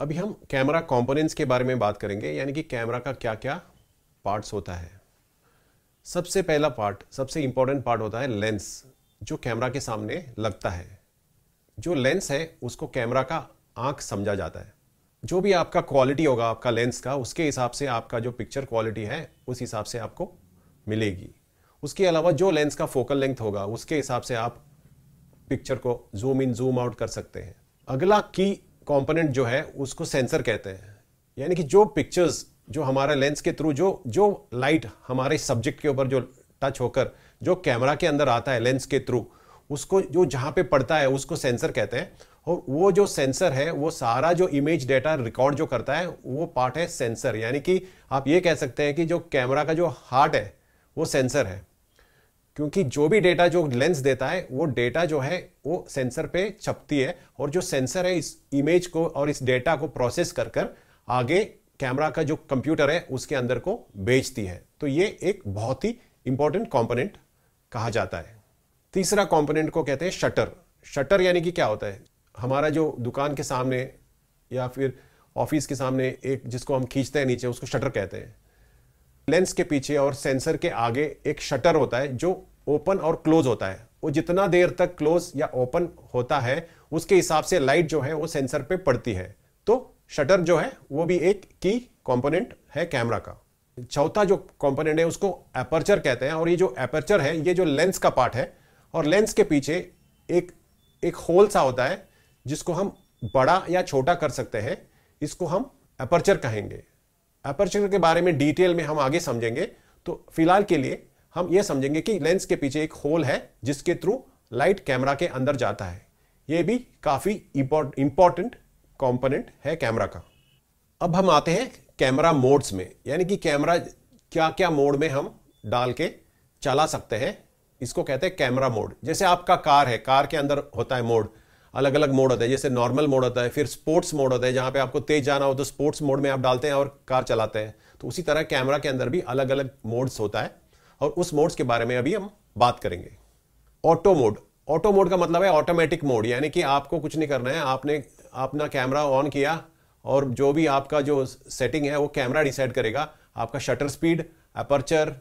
अभी हम camera components के बारे में बात करेंगे यानी कि कैमरा का क्या क्या पार्ट्स होता है सबसे पहला पार्ट सबसे इंपॉर्टेंट पार्ट होता है लेंस जो कैमरा के सामने लगता है जो लेंस है उसको कैमरा का आंख समझा जाता है जो भी आपका क्वालिटी होगा आपका लेंस का उसके हिसाब से आपका जो पिक्चर क्वालिटी है उस हिसाब से आपको मिलेगी उसके अलावा जो लेंस का फोकल लेंथ होगा उसके हिसाब से आप पिक्चर को जूम इन जूम आउट कर सकते हैं अगला की कंपोनेंट जो है उसको सेंसर कहते हैं यानी कि जो पिक्चर्स जो हमारे लेंस के थ्रू जो जो लाइट हमारे सब्जेक्ट के ऊपर जो टच होकर जो कैमरा के अंदर आता है लेंस के थ्रू उसको जो जहाँ पे पड़ता है उसको सेंसर कहते हैं और वो जो सेंसर है वो सारा जो इमेज डेटा रिकॉर्ड जो करता है वो पार्ट है सेंसर यानी कि आप ये कह सकते हैं कि जो कैमरा का जो हार्ट है वो सेंसर है क्योंकि जो भी डेटा जो लेंस देता है वो डेटा जो है वो सेंसर पे छपती है और जो सेंसर है इस इमेज को और इस डेटा को प्रोसेस कर कर आगे कैमरा का जो कंप्यूटर है उसके अंदर को बेचती है तो ये एक बहुत ही इंपॉर्टेंट कॉम्पोनेंट कहा जाता है तीसरा कॉम्पोनेंट को कहते हैं शटर शटर यानी कि क्या होता है हमारा जो दुकान के सामने या फिर ऑफिस के सामने एक जिसको हम खींचते हैं नीचे उसको शटर कहते हैं लेंस के पीछे और सेंसर के आगे एक शटर होता है जो ओपन और क्लोज होता है वो जितना देर तक क्लोज या ओपन होता है उसके हिसाब से लाइट जो है वो सेंसर पे पड़ती है तो शटर जो है वो भी एक की कंपोनेंट है कैमरा का चौथा जो कंपोनेंट है उसको एपर्चर कहते हैं और ये जो एपर्चर है ये जो लेंस का पार्ट है और लेंस के पीछे एक एक होल सा होता है जिसको हम बड़ा या छोटा कर सकते हैं इसको हम एपर्चर कहेंगे एपर्चर के बारे में डिटेल में हम आगे समझेंगे तो फिलहाल के लिए हम ये समझेंगे कि लेंस के पीछे एक होल है जिसके थ्रू लाइट कैमरा के अंदर जाता है ये भी काफ़ी इम्पॉर्टेंट कॉम्पोनेंट है कैमरा का अब हम आते हैं कैमरा मोड्स में यानी कि कैमरा क्या क्या मोड में हम डाल के चला सकते हैं इसको कहते हैं कैमरा मोड जैसे आपका कार है कार के अंदर होता है मोड अलग अलग मोड होता है जैसे नॉर्मल मोड होता है फिर स्पोर्ट्स मोड होता है जहाँ पे आपको तेज जाना हो तो स्पोर्ट्स मोड में आप डालते हैं और कार चलाते हैं तो उसी तरह कैमरा के अंदर भी अलग अलग मोड्स होता है और उस मोड्स के बारे में अभी हम बात करेंगे ऑटो मोड ऑटो मोड का मतलब है ऑटोमेटिक मोड यानी कि आपको कुछ नहीं करना है आपने अपना कैमरा ऑन किया और जो भी आपका जो सेटिंग है वो कैमरा डिसाइड करेगा आपका शटर स्पीड अपर्चर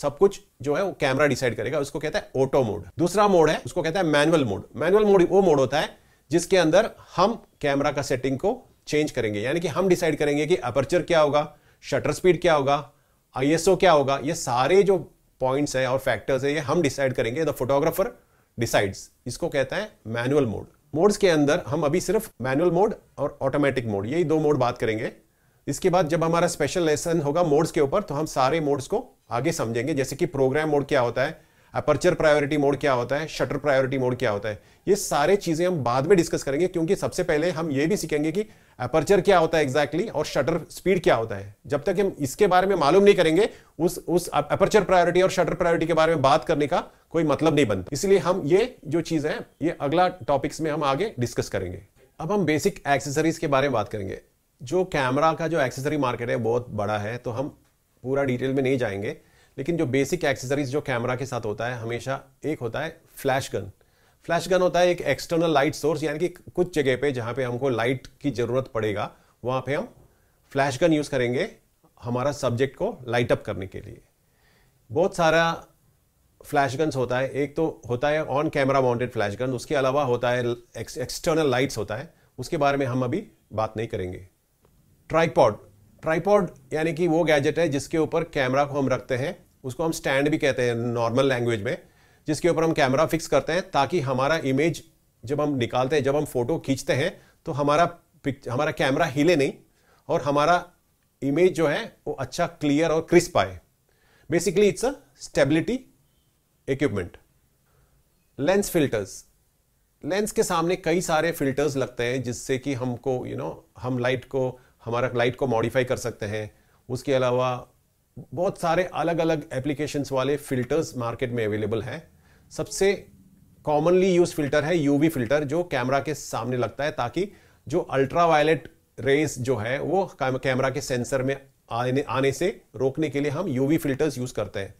सब कुछ जो है वो कैमरा डिसाइड करेगा उसको कहता है ऑटो मोड दूसरा मोड है उसको कहता है मैनुअल मोड मैनुअल मोड वो मोड होता है जिसके अंदर हम कैमरा का सेटिंग को चेंज करेंगे यानी कि हम डिसाइड करेंगे कि अपर्चर क्या होगा शटर स्पीड क्या होगा आईएसओ क्या होगा ये सारे जो पॉइंट्स है और फैक्टर्स है ये हम डिसाइड करेंगे द फोटोग्राफर डिसाइड्स इसको कहता है मैनुअल मोड मोड्स के अंदर हम अभी सिर्फ मैनुअल मोड और ऑटोमेटिक मोड यही दो मोड बात करेंगे इसके बाद जब हमारा स्पेशल लेसन होगा मोड्स के ऊपर तो हम सारे मोड्स को आगे समझेंगे जैसे कि प्रोग्राम मोड क्या होता है अपर्चर प्रायोरिटी मोड क्या होता है शटर प्रायोरिटी मोड क्या होता है ये सारे चीजें हम बाद में डिस्कस करेंगे क्योंकि सबसे पहले हम ये भी सीखेंगे कि अपर्चर क्या होता है एग्जैक्टली exactly और शटर स्पीड क्या होता है जब तक हम इसके बारे में मालूम नहीं करेंगे उस उस अपर्चर प्रायोरिटी और शटर प्रायोरिटी के बारे में बात करने का कोई मतलब नहीं बनता इसलिए हम ये जो चीज है ये अगला टॉपिक्स में हम आगे डिस्कस करेंगे अब हम बेसिक एक्सेसरीज के बारे में बात करेंगे जो कैमरा का जो एक्सेसरी मार्केट है बहुत बड़ा है तो हम पूरा डिटेल में नहीं जाएंगे लेकिन जो बेसिक एक्सेसरीज जो कैमरा के साथ होता है हमेशा एक होता है फ्लैश गन फ्लैश गन होता है एक एक्सटर्नल लाइट सोर्स यानी कि कुछ जगह पे जहाँ पे हमको लाइट की ज़रूरत पड़ेगा वहाँ पे हम फ्लैश गन यूज़ करेंगे हमारा सब्जेक्ट को लाइट अप करने के लिए बहुत सारा फ्लैश गन्स होता है एक तो होता है on camera mounted flash gun उसके अलावा होता है एक्सटर्नल लाइट्स होता है उसके बारे में हम अभी बात नहीं करेंगे ट्राईपॉड ट्राईपॉड यानी कि वो गैजेट है जिसके ऊपर कैमरा को हम रखते हैं उसको हम स्टैंड भी कहते हैं नॉर्मल लैंग्वेज में जिसके ऊपर हम कैमरा फिक्स करते हैं ताकि हमारा इमेज जब हम निकालते हैं जब हम फोटो खींचते हैं तो हमारा हमारा कैमरा हिले नहीं और हमारा इमेज जो है वो अच्छा क्लियर और क्रिस्प आए basically it's a stability equipment lens filters lens के सामने कई सारे फिल्टर्स लगते हैं जिससे कि हमको यू you नो know, हम लाइट को हमारा लाइट को मॉडिफाई कर सकते हैं उसके अलावा बहुत सारे अलग अलग एप्लीकेशंस वाले फिल्टर्स मार्केट में अवेलेबल हैं सबसे कॉमनली यूज फिल्टर है यूवी फिल्टर जो कैमरा के सामने लगता है ताकि जो अल्ट्रा वायलेट रेस जो है वो कैमरा के सेंसर में आने आने से रोकने के लिए हम यूवी फिल्टर्स यूज करते हैं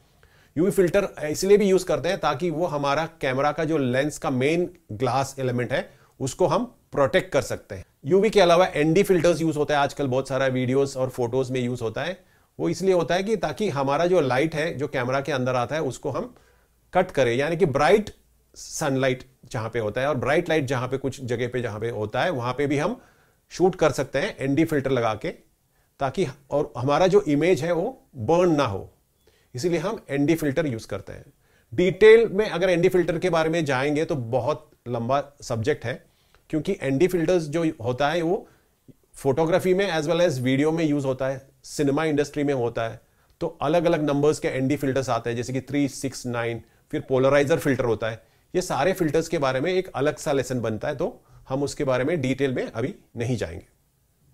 यूवी फिल्टर इसलिए भी यूज करते हैं ताकि वो हमारा कैमरा का जो लेंस का मेन ग्लास एलिमेंट है उसको हम प्रोटेक्ट कर सकते हैं यूवी के अलावा एनडी फिल्टर्स यूज होता है आजकल बहुत सारा वीडियोस और फोटोज में यूज होता है वो इसलिए होता है कि ताकि हमारा जो लाइट है जो कैमरा के अंदर आता है उसको हम कट करें यानी कि ब्राइट सनलाइट जहां पे होता है और ब्राइट लाइट जहां पे कुछ जगह पे जहां पे होता है वहां पे भी हम शूट कर सकते हैं एनडी फिल्टर लगा के ताकि और हमारा जो इमेज है वो बर्न ना हो इसीलिए हम एनडी फिल्टर यूज करते हैं डिटेल में अगर एनडी फिल्टर के बारे में जाएंगे तो बहुत लंबा सब्जेक्ट है क्योंकि एनडी फिल्टर्स जो होता है वो फोटोग्राफी में एज वेल एज वीडियो में यूज होता है सिनेमा इंडस्ट्री में होता है तो अलग अलग नंबर्स के एनडी फिल्टर्स आते हैं जैसे कि थ्री सिक्स नाइन फिर पोलराइजर फिल्टर होता है ये सारे फिल्टर्स के बारे में एक अलग सा लेसन बनता है तो हम उसके बारे में डिटेल में अभी नहीं जाएंगे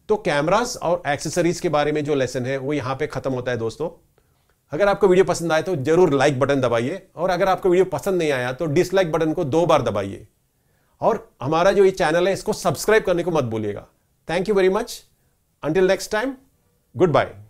तो कैमरास और एक्सेसरीज के बारे में जो लेसन है वो यहाँ पे खत्म होता है दोस्तों अगर आपको वीडियो पसंद आए तो जरूर लाइक बटन दबाइए और अगर आपको वीडियो पसंद नहीं आया तो डिसलाइक बटन को दो बार दबाइए और हमारा जो ये चैनल है इसको सब्सक्राइब करने को मत भूलिएगा thank you very much until next time Goodbye.